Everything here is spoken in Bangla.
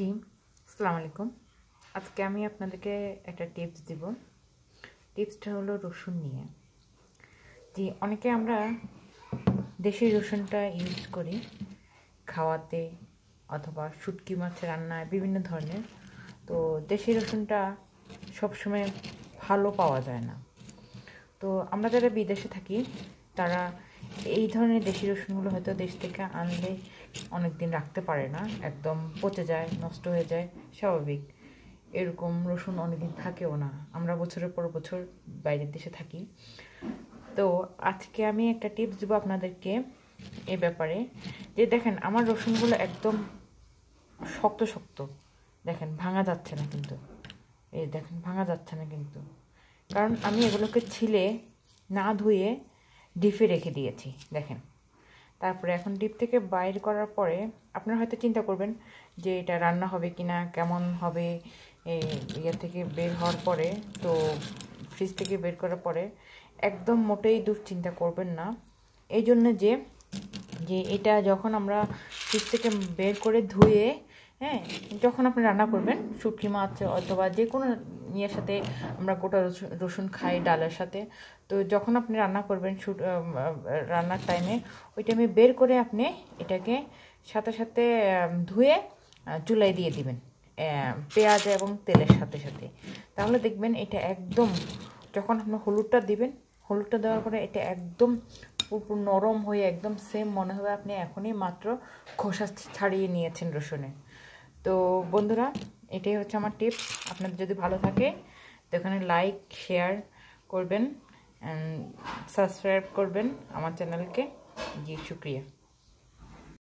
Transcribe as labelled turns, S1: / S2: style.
S1: টিম আসসালামু আলাইকুম আজকে আমি আপনাদেরকে একটা টিপস দিব টিপসটা হলো রসুন নিয়ে যে অনেকে আমরা দেশি রসুনটা ইউজ করি খাওয়াতে অথবা শুটকি মাছ রান্নায় বিভিন্ন ধরনের তো দেশি রসুনটা সবসময় ভালো পাওয়া যায় না তো আমরা যারা বিদেশে থাকি তারা এই ধরনের দেশি রসুনগুলো হয়তো দেশ থেকে আনলে অনেক দিন রাখতে পারে না একদম পচে যায় নষ্ট হয়ে যায় স্বাভাবিক এরকম রসুন অনেকদিন থাকেও না আমরা বছরের পর বছর বাইরের দেশে থাকি তো আজকে আমি একটা টিপস দেবো আপনাদেরকে এ ব্যাপারে যে দেখেন আমার রসুনগুলো একদম শক্ত শক্ত দেখেন ভাঙা যাচ্ছে না কিন্তু এই দেখেন ভাঙা যাচ্ছে না কিন্তু কারণ আমি এগুলোকে ছিলে না ধুয়ে ডিপে রেখে দিয়েছি দেখেন তারপরে এখন ডিপ থেকে বাইর করার পরে আপনারা হয়তো চিন্তা করবেন যে এটা রান্না হবে কি না কেমন হবে ইয়ে থেকে বের হওয়ার পরে তো ফ্রিজ থেকে বের করার পরে একদম মোটেই দুশ্চিন্তা করবেন না এই জন্য যে যে এটা যখন আমরা ফ্রিজ থেকে বের করে ধুয়ে হ্যাঁ যখন আপনি রান্না করবেন শুটকি মাছ অথবা যে কোনো ধনিয়ার সাথে আমরা গোটা রসুন খাই ডালের সাথে তো যখন আপনি রান্না করবেন রান্নার টাইমে ওইটা আমি বের করে আপনি এটাকে সাথে সাথে ধুয়ে চুলাই দিয়ে দিবেন পেঁয়াজ এবং তেলের সাথে সাথে তাহলে দেখবেন এটা একদম যখন আপনি হলুদটা দিবেন হলুদটা দেওয়ার পরে এটা একদম নরম হয়ে একদম সেম মনে হবে আপনি এখনই মাত্র খোসা ছাড়িয়ে নিয়েছেন রসুনে তো বন্ধুরা এটাই হচ্ছে আমার টিপস আপনাদের যদি ভালো থাকে তো এখানে লাইক শেয়ার করবেন অ্যান্ড সাবস্ক্রাইব করবেন আমার চ্যানেলকে জি শুক্রিয়া